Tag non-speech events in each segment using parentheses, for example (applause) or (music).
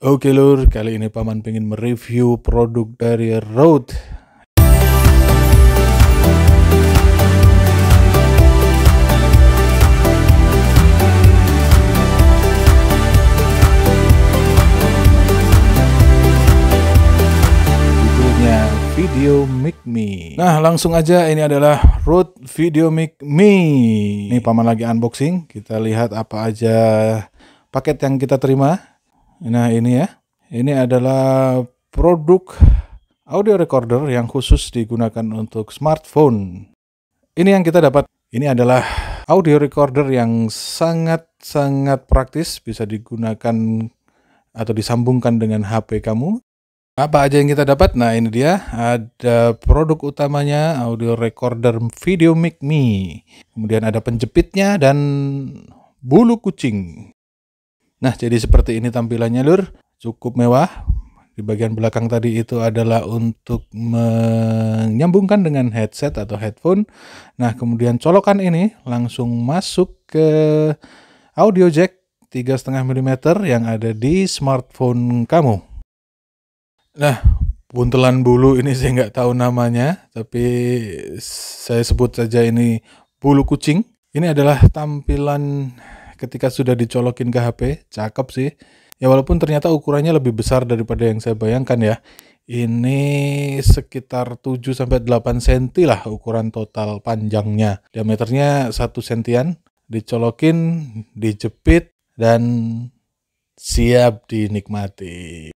Oke lur, kali ini Paman pengen mereview produk dari Rode. Judulnya Video Mic Me. Nah, langsung aja ini adalah Rode Video Mic Me. Ini Paman lagi unboxing, kita lihat apa aja paket yang kita terima. Nah ini ya, ini adalah produk audio recorder yang khusus digunakan untuk smartphone. Ini yang kita dapat. Ini adalah audio recorder yang sangat-sangat praktis, bisa digunakan atau disambungkan dengan HP kamu. Apa aja yang kita dapat? Nah, ini dia. Ada produk utamanya audio recorder Video Mic Me. Kemudian ada penjepitnya dan bulu kucing. Nah, jadi seperti ini tampilannya, Lur. Cukup mewah. Di bagian belakang tadi itu adalah untuk menyambungkan dengan headset atau headphone. Nah, kemudian colokan ini langsung masuk ke audio jack 3,5 mm yang ada di smartphone kamu. Nah, buntelan bulu ini (laughs) saya nggak tahu namanya, tapi saya sebut saja ini bulu kucing. Ini adalah tampilan ketika sudah dicolokin ke HP, cakep sih. Ya walaupun ternyata ukurannya lebih besar daripada yang saya bayangkan ya. Ini sekitar 7-8 cm lah ukuran total panjangnya. Diameternya 1 sentian, dicolokin, dijepit, dan siap dinikmati.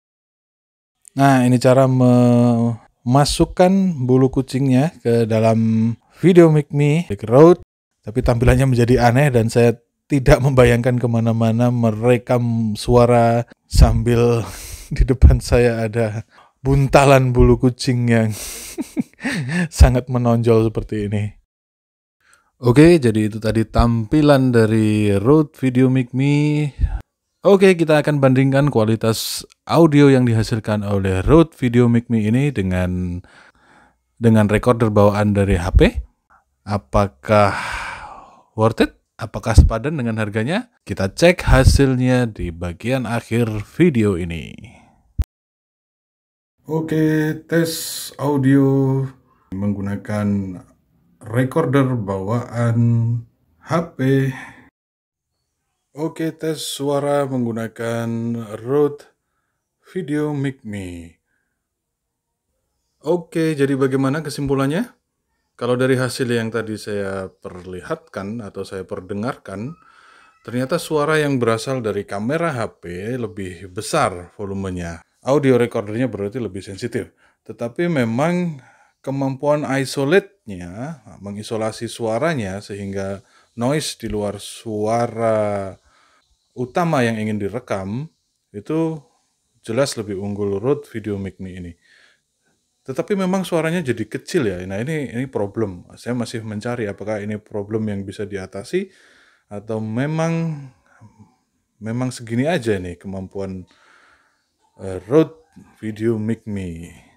Nah ini cara memasukkan bulu kucingnya ke dalam video Mic Me Road tapi tampilannya menjadi aneh dan saya tidak membayangkan kemana-mana merekam suara sambil (laughs) di depan saya ada buntalan bulu kucing yang (laughs) sangat menonjol seperti ini. Oke, jadi itu tadi tampilan dari Rode Video Mic Me. Oke, kita akan bandingkan kualitas audio yang dihasilkan oleh Rode Video Mic Me ini dengan dengan recorder bawaan dari HP. Apakah worth it? Apakah sepadan dengan harganya? Kita cek hasilnya di bagian akhir video ini. Oke, tes audio menggunakan recorder bawaan HP. Oke, tes suara menggunakan Rode Video Mic Me. Oke, jadi bagaimana kesimpulannya? Kalau dari hasil yang tadi saya perlihatkan atau saya perdengarkan, ternyata suara yang berasal dari kamera HP lebih besar volumenya. Audio recordernya berarti lebih sensitif. Tetapi memang kemampuan isolate-nya, mengisolasi suaranya sehingga noise di luar suara utama yang ingin direkam itu jelas lebih unggul Rode Video Mic ini. Tetapi memang suaranya jadi kecil ya. Nah ini ini problem. Saya masih mencari apakah ini problem yang bisa diatasi atau memang memang segini aja nih kemampuan uh, eh, Rode Video make Me.